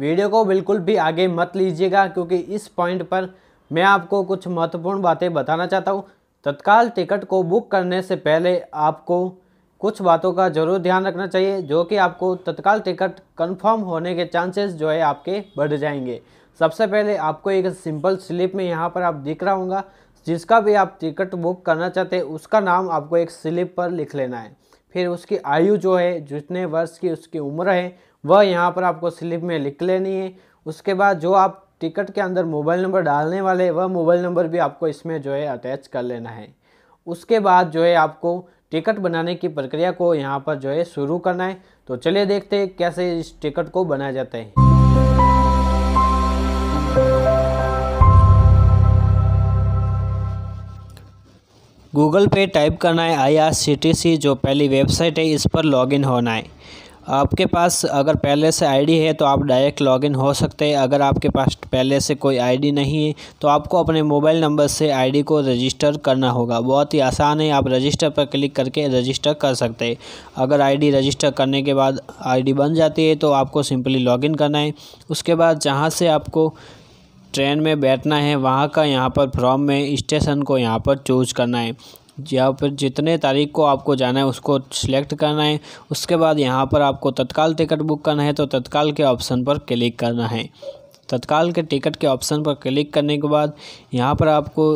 video को बिल्कुल भी आगे मत लीजिएगा क्योंकि इस पॉइंट पर मैं आपको कुछ महत्वपूर्ण बातें बताना चाहता हूँ तत्काल टिकट को बुक करने से पहले आपको कुछ बातों का ज़रूर ध्यान रखना चाहिए जो कि आपको तत्काल टिकट कंफर्म होने के चांसेस जो है आपके बढ़ जाएंगे सबसे पहले आपको एक सिंपल स्लिप में यहाँ पर आप दिख रहा होगा जिसका भी आप टिकट बुक करना चाहते हैं उसका नाम आपको एक स्लिप पर लिख लेना है फिर उसकी आयु जो है जितने वर्ष की उसकी उम्र है वह यहाँ पर आपको स्लिप में लिख लेनी है उसके बाद जो आप टिकट के अंदर मोबाइल नंबर डालने वाले वह मोबाइल नंबर भी आपको इसमें जो है अटैच कर लेना है उसके बाद जो है आपको टिकट बनाने की प्रक्रिया को यहाँ पर जो है शुरू करना है तो चलिए देखते हैं कैसे इस टिकट को बनाया जाता है गूगल पे टाइप करना है आईआरसीटीसी जो पहली वेबसाइट है इस पर लॉगिन होना है आपके पास अगर पहले से आईडी है तो आप डायरेक्ट लॉगिन हो सकते हैं अगर आपके पास पहले से कोई आईडी नहीं है तो आपको अपने मोबाइल नंबर से आईडी को रजिस्टर करना होगा बहुत ही आसान है आप रजिस्टर पर क्लिक करके रजिस्टर कर सकते हैं अगर आईडी रजिस्टर करने के बाद आईडी बन जाती है तो आपको सिंपली लॉगिन करना है उसके बाद जहाँ से आपको ट्रेन में बैठना है वहाँ का यहाँ पर फ्रॉम में स्टेशन को यहाँ पर चूज़ करना है यहाँ पर जितने तारीख को आपको जाना है उसको सिलेक्ट करना है उसके बाद यहाँ पर आपको तत्काल टिकट बुक करना है तो तत्काल के ऑप्शन पर क्लिक करना है तत्काल के टिकट के ऑप्शन पर क्लिक करने के बाद यहाँ पर आपको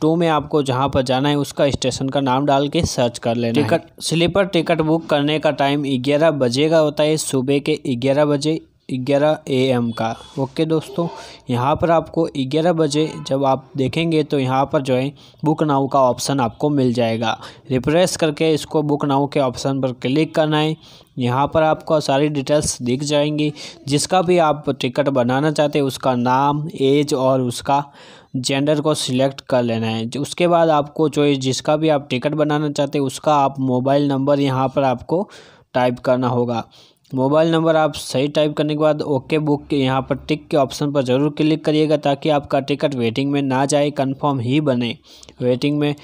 टू में आपको जहाँ पर जाना है उसका स्टेशन का नाम डाल के सर्च कर लेना टिकट स्लीपर टिकट बुक करने का टाइम ग्यारह बजे का होता है सुबह के ग्यारह बजे ग्यारह ए एम का ओके दोस्तों यहाँ पर आपको ग्यारह बजे जब आप देखेंगे तो यहाँ पर जो है बुक नाउ का ऑप्शन आपको मिल जाएगा रिप्रेस करके इसको बुक नाउ के ऑप्शन पर क्लिक करना है यहाँ पर आपको सारी डिटेल्स दिख जाएंगी जिसका भी आप टिकट बनाना चाहते हैं उसका नाम एज और उसका जेंडर को सिलेक्ट कर लेना है उसके बाद आपको जो जिसका भी आप टिकट बनाना चाहते हैं उसका आप मोबाइल नंबर यहाँ पर आपको टाइप करना होगा मोबाइल नंबर आप सही टाइप करने के बाद ओके बुक के यहाँ पर टिक के ऑप्शन पर ज़रूर क्लिक करिएगा ताकि आपका टिकट वेटिंग में ना जाए कंफर्म ही बने वेटिंग में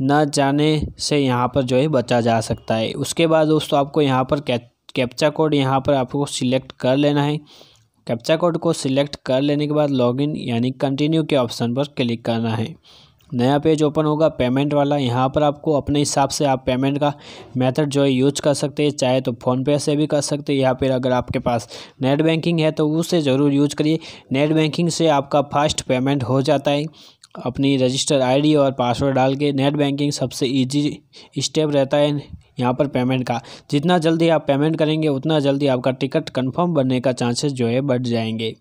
ना जाने से यहाँ पर जो है बचा जा सकता है उसके बाद दोस्तों आपको यहाँ पर कैप्चा कोड यहाँ पर आपको सिलेक्ट कर लेना है कैप्चा कोड को सिलेक्ट कर लेने के बाद लॉगिन यानी कंटिन्यू के ऑप्शन पर क्लिक करना है नया पेज ओपन होगा पेमेंट वाला यहाँ पर आपको अपने हिसाब से आप पेमेंट का मेथड जो है यूज कर सकते हैं चाहे तो फ़ोनपे से भी कर सकते हैं या फिर अगर आपके पास नेट बैंकिंग है तो उसे ज़रूर यूज करिए नेट बैंकिंग से आपका फास्ट पेमेंट हो जाता है अपनी रजिस्टर आईडी और पासवर्ड डाल के नेट बैंकिंग सबसे ईजी स्टेप रहता है यहाँ पर पेमेंट का जितना जल्दी आप पेमेंट करेंगे उतना जल्दी आपका टिकट कन्फर्म बनने का चांसेस जो है बढ़ जाएंगे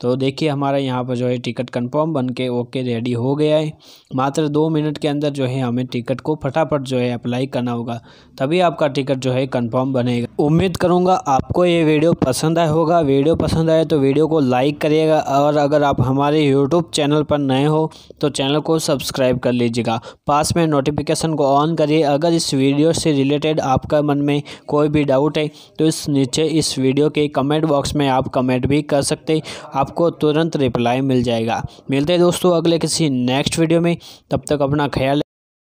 तो देखिए हमारा यहाँ पर जो है टिकट कंफर्म बन के ओके रेडी हो गया है मात्र दो मिनट के अंदर जो है हमें टिकट को फटाफट जो है अप्लाई करना होगा तभी आपका टिकट जो है कंफर्म बनेगा उम्मीद करूँगा आपको ये वीडियो पसंद आया होगा वीडियो पसंद आए तो वीडियो को लाइक करिएगा और अगर आप हमारे यूट्यूब चैनल पर नए हो तो चैनल को सब्सक्राइब कर लीजिएगा पास में नोटिफिकेशन को ऑन करिए अगर इस वीडियो से रिलेटेड आपका मन में कोई भी डाउट है तो इस नीचे इस वीडियो के कमेंट बॉक्स में आप कमेंट भी कर सकते आप आपको तुरंत रिप्लाई मिल जाएगा मिलते हैं दोस्तों अगले किसी नेक्स्ट वीडियो में तब तक अपना ख्याल